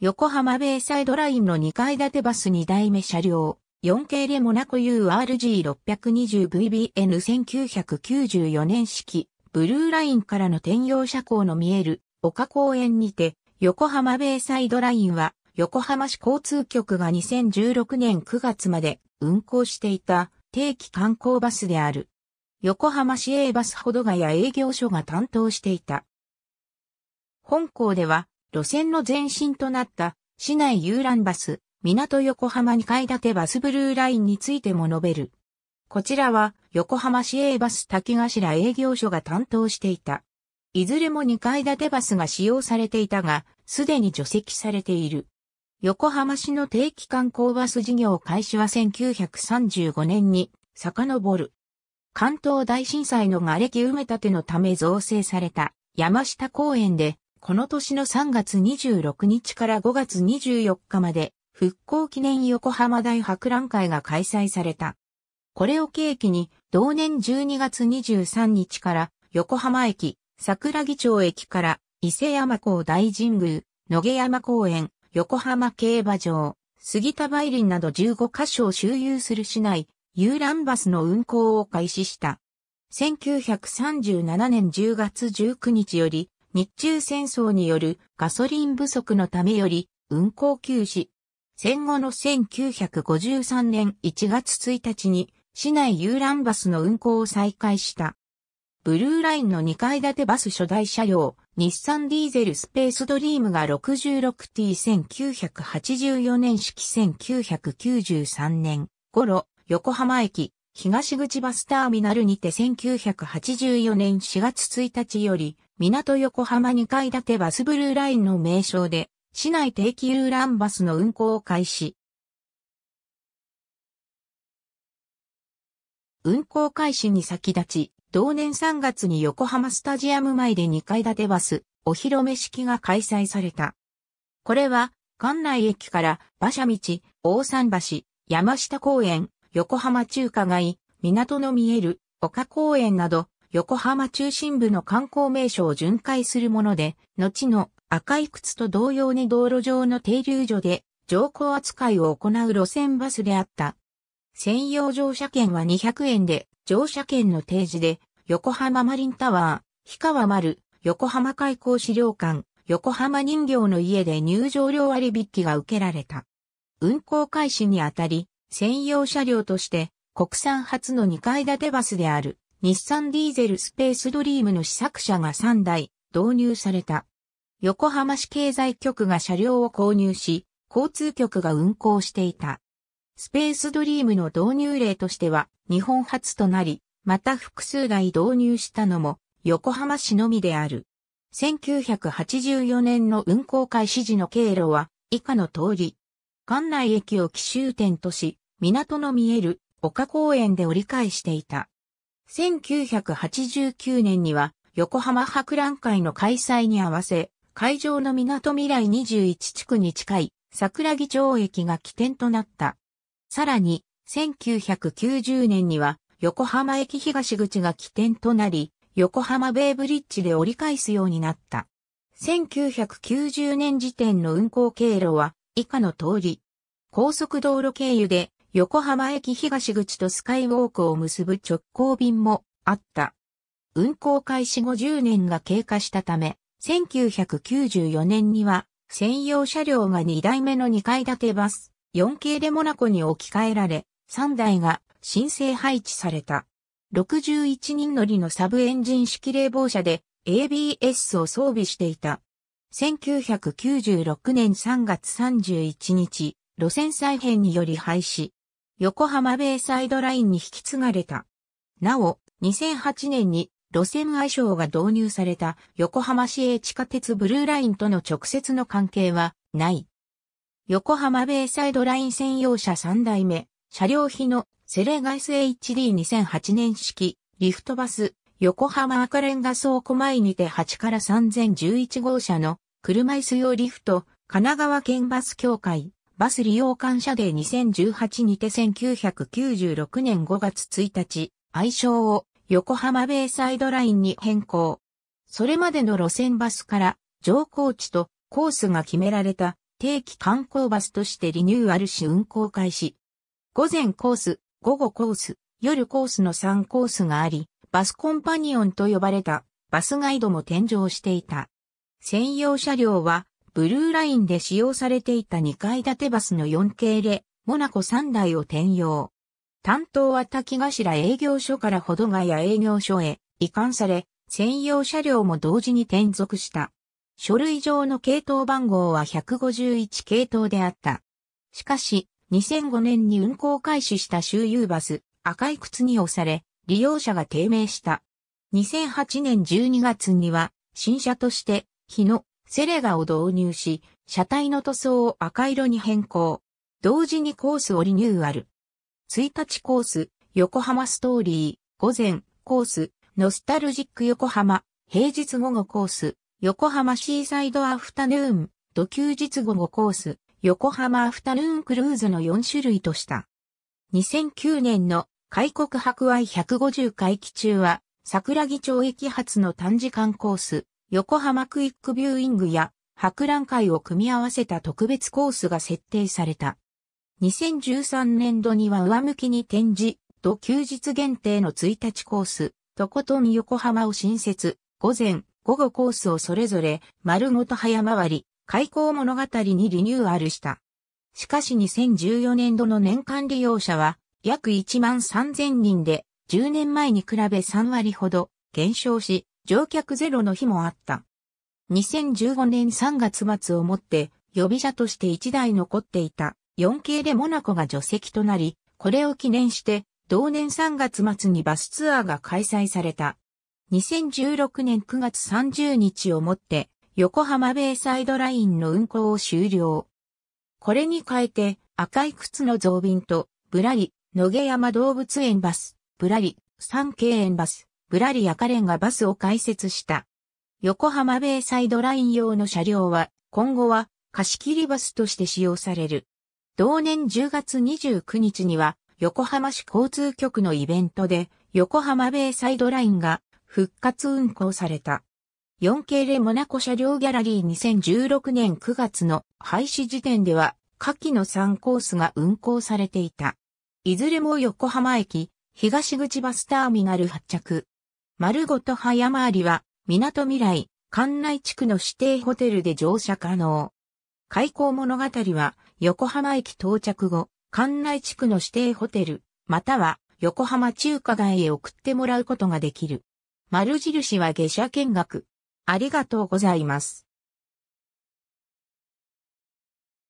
横浜ベイサイドラインの2階建てバス2台目車両、4系レモナコ URG620VBN1994 年式、ブルーラインからの転用車高の見える、丘公園にて、横浜ベイサイドラインは、横浜市交通局が2016年9月まで運行していた定期観光バスである。横浜市営バスほどがや営業所が担当していた。本校では路線の前身となった市内遊覧バス、港横浜2階建てバスブルーラインについても述べる。こちらは横浜市営バス滝頭営業所が担当していた。いずれも2階建てバスが使用されていたが、すでに除籍されている。横浜市の定期観光バス事業開始は1935年に遡る。関東大震災の瓦礫埋め立てのため造成された山下公園でこの年の3月26日から5月24日まで、復興記念横浜大博覧会が開催された。これを契機に、同年12月23日から、横浜駅、桜木町駅から、伊勢山港大神宮、野毛山公園、横浜競馬場、杉田梅林など15カ所を周遊する市内、遊覧バスの運行を開始した。1937年10月19日より、日中戦争によるガソリン不足のためより運行休止。戦後の1953年1月1日に市内遊覧バスの運行を再開した。ブルーラインの2階建てバス初代車両、日産ディーゼルスペースドリームが 66T1984 年式1993年頃、横浜駅、東口バスターミナルにて1984年4月1日より、港横浜2階建てバスブルーラインの名称で、市内定期遊覧バスの運行を開始。運行開始に先立ち、同年3月に横浜スタジアム前で2階建てバス、お披露目式が開催された。これは、館内駅から馬車道、大桟橋、山下公園、横浜中華街、港の見える丘公園など横浜中心部の観光名所を巡回するもので、後の赤い靴と同様に道路上の停留所で乗降扱いを行う路線バスであった。専用乗車券は200円で、乗車券の提示で、横浜マリンタワー、氷川丸、横浜開港資料館、横浜人形の家で入場料割引が受けられた。運行開始にあたり、専用車両として、国産初の2階建てバスである。日産ディーゼルスペースドリームの試作車が3台導入された。横浜市経済局が車両を購入し、交通局が運行していた。スペースドリームの導入例としては日本初となり、また複数台導入したのも横浜市のみである。1984年の運行開始時の経路は以下の通り。館内駅を奇襲点とし、港の見える丘公園で折り返していた。1989年には横浜博覧会の開催に合わせ、会場の港未来21地区に近い桜木町駅が起点となった。さらに、1990年には横浜駅東口が起点となり、横浜ベイブリッジで折り返すようになった。1990年時点の運行経路は以下の通り。高速道路経由で横浜駅東口とスカイウォークを結ぶ直行便もあった。運行開始後10年が経過したため、1994年には専用車両が2台目の2階建てバス、4系でモナコに置き換えられ、3台が申請配置された。61人乗りのサブエンジン式冷房車で ABS を装備していた。1996年3月31日、路線再編により廃止。横浜ベイサイドラインに引き継がれた。なお、2008年に路線愛称が導入された横浜市営地下鉄ブルーラインとの直接の関係はない。横浜ベイサイドライン専用車3代目、車両費のセレガイス HD2008 年式、リフトバス、横浜赤レンガ倉庫前にて8から3011号車の車椅子用リフト、神奈川県バス協会、バス利用感謝デー2018にて1996年5月1日、愛称を横浜ベイサイドラインに変更。それまでの路線バスから乗降地とコースが決められた定期観光バスとしてリニューアルし運行開始。午前コース、午後コース、夜コースの3コースがあり、バスコンパニオンと呼ばれたバスガイドも添乗していた。専用車両はブルーラインで使用されていた2階建てバスの4系で、モナコ3台を転用。担当は滝頭営業所から保土ヶ谷営業所へ移管され、専用車両も同時に転属した。書類上の系統番号は151系統であった。しかし、2005年に運行開始した周遊バス、赤い靴に押され、利用者が低迷した。2008年12月には、新車として、日野、セレガを導入し、車体の塗装を赤色に変更。同時にコースをリニューアル。1日コース、横浜ストーリー、午前、コース、ノスタルジック横浜、平日午後コース、横浜シーサイドアフタヌーン、土休日午後コース、横浜アフタヌーンクルーズの4種類とした。2009年の開国博愛150回期中は、桜木町駅発の短時間コース、横浜クイックビューイングや博覧会を組み合わせた特別コースが設定された。2013年度には上向きに展示、と休日限定の1日コース、とことん横浜を新設、午前、午後コースをそれぞれ丸ごと早回り、開港物語にリニューアルした。しかし2014年度の年間利用者は約1万3000人で10年前に比べ3割ほど減少し、乗客ゼロの日もあった。2015年3月末をもって予備車として1台残っていた 4K でモナコが除籍となり、これを記念して同年3月末にバスツアーが開催された。2016年9月30日をもって横浜ベイサイドラインの運行を終了。これに変えて赤い靴の増便とぶらり野毛山動物園バス、ぶらり三景園バス、ブラリア・カレンがバスを開設した。横浜ベイサイドライン用の車両は、今後は貸し切りバスとして使用される。同年10月29日には、横浜市交通局のイベントで、横浜ベイサイドラインが復活運行された。4 k レモナコ車両ギャラリー2016年9月の廃止時点では、下記の3コースが運行されていた。いずれも横浜駅、東口バスターミナル発着。丸ごと早回りは、港未来、関内地区の指定ホテルで乗車可能。開港物語は、横浜駅到着後、関内地区の指定ホテル、または横浜中華街へ送ってもらうことができる。丸印は下車見学。ありがとうございます。